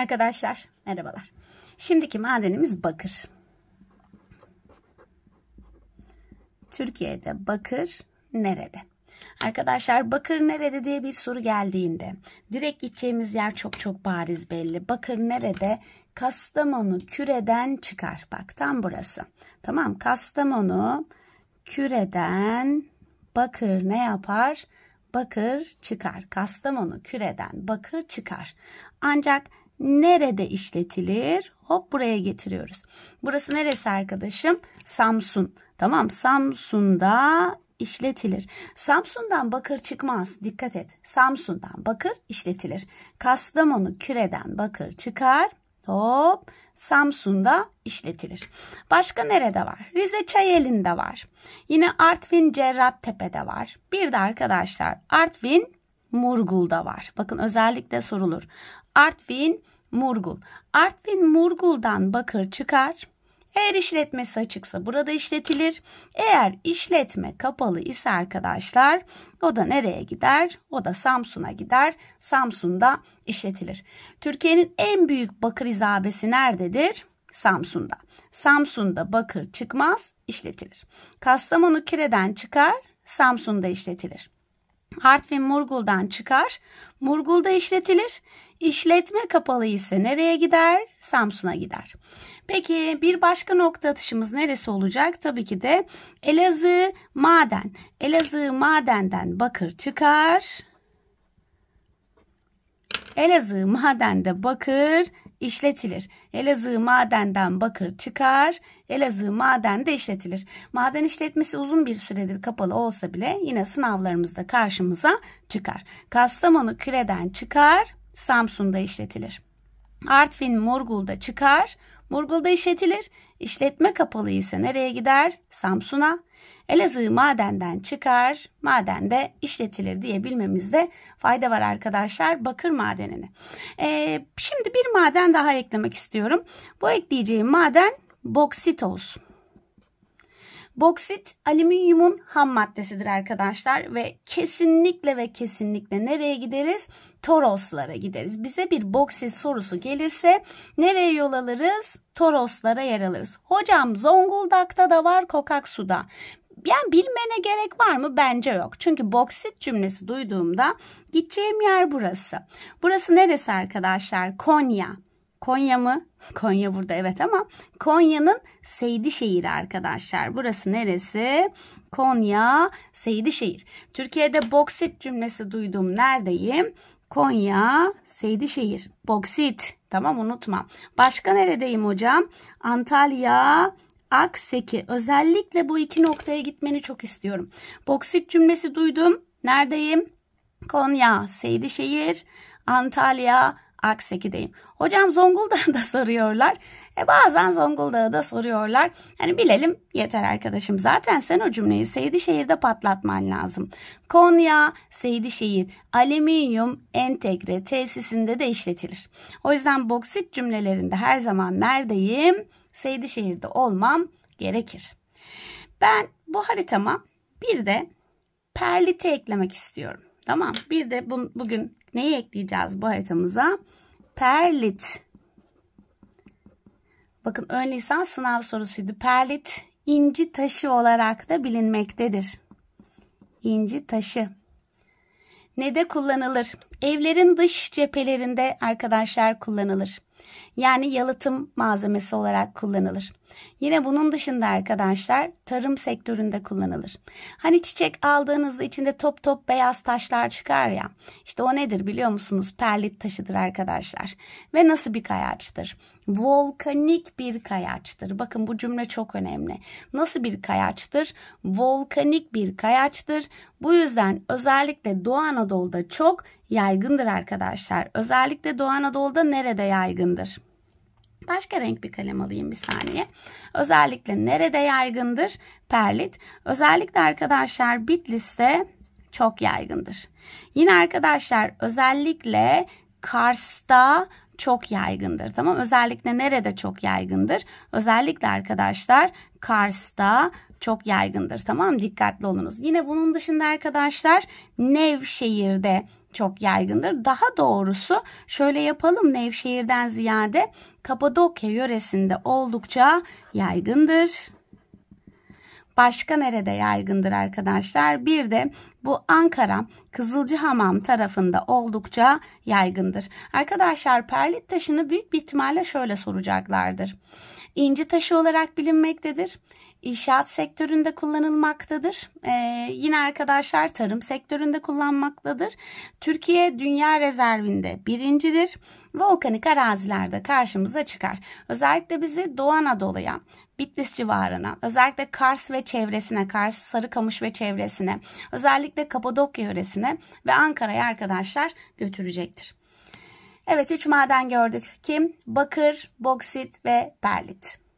Arkadaşlar merhabalar. Şimdiki madenimiz bakır. Türkiye'de bakır nerede? Arkadaşlar bakır nerede diye bir soru geldiğinde direkt gideceğimiz yer çok çok bariz belli. Bakır nerede? Kastamonu küreden çıkar. Bak tam burası. Tamam Kastamonu küreden bakır ne yapar? Bakır çıkar. Kastamonu küreden bakır çıkar. Ancak nerede işletilir? Hop buraya getiriyoruz. Burası neresi arkadaşım? Samsun. Tamam Samsun'da işletilir. Samsun'dan bakır çıkmaz. Dikkat et. Samsun'dan bakır işletilir. Kastamonu küreden bakır çıkar. Hop Samsun'da işletilir. Başka nerede var? Rize Çayeli'nde var. Yine Artvin Cerrahtepe'de var. Bir de arkadaşlar Artvin Murgul'da var. Bakın özellikle sorulur. Artvin, Murgul. Artvin, Murgul'dan bakır çıkar. Eğer işletmesi açıksa burada işletilir. Eğer işletme kapalı ise arkadaşlar o da nereye gider? O da Samsun'a gider. Samsun'da işletilir. Türkiye'nin en büyük bakır izabesi nerededir? Samsun'da. Samsun'da bakır çıkmaz, işletilir. Kastamonu Kire'den çıkar, Samsun'da işletilir. Artvin Murgul'dan çıkar. Murgul'da işletilir. İşletme kapalı ise nereye gider? Samsun'a gider. Peki bir başka nokta atışımız neresi olacak? Tabii ki de Elazığ maden. Elazığ madenden bakır çıkar. Elazığ madende bakır işletilir. Elazığ madenden bakır çıkar. Elazığ maden de işletilir. Maden işletmesi uzun bir süredir kapalı olsa bile yine sınavlarımızda karşımıza çıkar. Kastamonu küreden çıkar. Samsun'da işletilir. Artvin Murgul'da çıkar. Murgul'da işletilir. İşletme kapalı ise nereye gider? Samsun'a. Elazığ madenden çıkar, madende işletilir diye bilmemizde fayda var arkadaşlar bakır madenini. Ee, şimdi bir maden daha eklemek istiyorum. Bu ekleyeceğim maden boksit olsun. Boksit alüminyumun ham maddesidir arkadaşlar ve kesinlikle ve kesinlikle nereye gideriz? Toroslara gideriz. Bize bir boksit sorusu gelirse nereye yol alırız? Toroslara yer alırız. Hocam Zonguldak'ta da var Kokaksu'da. Yani bilmene gerek var mı? Bence yok. Çünkü boksit cümlesi duyduğumda gideceğim yer burası. Burası neresi arkadaşlar? Konya. Konya mı? Konya burada evet ama Konya'nın Seydişehir arkadaşlar. Burası neresi? Konya, Seydişehir. Türkiye'de boksit cümlesi duydum. Neredeyim? Konya, Seydişehir. Boksit. Tamam unutma. Başka neredeyim hocam? Antalya, Akseki. Özellikle bu iki noktaya gitmeni çok istiyorum. Boksit cümlesi duydum. Neredeyim? Konya, Seydişehir, Antalya, Akseki'deyim. Hocam Zonguldak'ta soruyorlar. E bazen Zonguldak'ı da soruyorlar. Hani bilelim yeter arkadaşım. Zaten sen o cümleyi Seydişehir'de patlatman lazım. Konya, Seydişehir, alüminyum entegre tesisinde de işletilir. O yüzden boksit cümlelerinde her zaman neredeyim? Seydişehir'de olmam gerekir. Ben bu haritama bir de perliti eklemek istiyorum. Tamam. Bir de bu, bugün neyi ekleyeceğiz bu haritamıza? Perlit. Bakın ön lisans sınav sorusuydu. Perlit inci taşı olarak da bilinmektedir. İnci taşı. Ne de kullanılır? Evlerin dış cephelerinde arkadaşlar kullanılır. Yani yalıtım malzemesi olarak kullanılır. Yine bunun dışında arkadaşlar tarım sektöründe kullanılır. Hani çiçek aldığınızda içinde top top beyaz taşlar çıkar ya. İşte o nedir biliyor musunuz? Perlit taşıdır arkadaşlar. Ve nasıl bir kayaçtır? Volkanik bir kayaçtır. Bakın bu cümle çok önemli. Nasıl bir kayaçtır? Volkanik bir kayaçtır. Bu yüzden özellikle Doğu Anadolu'da çok yaygındır arkadaşlar. Özellikle Doğu Anadolu'da nerede yaygındır? Başka renk bir kalem alayım bir saniye. Özellikle nerede yaygındır? Perlit. Özellikle arkadaşlar Bitlis'te çok yaygındır. Yine arkadaşlar özellikle Kars'ta çok yaygındır. Tamam özellikle nerede çok yaygındır? Özellikle arkadaşlar Kars'ta çok yaygındır. Tamam dikkatli olunuz. Yine bunun dışında arkadaşlar Nevşehir'de çok yaygındır. Daha doğrusu şöyle yapalım Nevşehir'den ziyade Kapadokya yöresinde oldukça yaygındır başka nerede yaygındır arkadaşlar? Bir de bu Ankara Kızılcıhamam tarafında oldukça yaygındır. Arkadaşlar perlit taşını büyük bir ihtimalle şöyle soracaklardır. İnci taşı olarak bilinmektedir inşaat sektöründe kullanılmaktadır. Ee, yine arkadaşlar tarım sektöründe kullanmaktadır. Türkiye dünya rezervinde birincidir. Volkanik arazilerde karşımıza çıkar. Özellikle bizi Doğu Anadolu'ya, Bitlis civarına, özellikle Kars ve çevresine, Kars, Sarıkamış ve çevresine, özellikle Kapadokya yöresine ve Ankara'ya arkadaşlar götürecektir. Evet 3 maden gördük. Kim? Bakır, boksit ve perlit.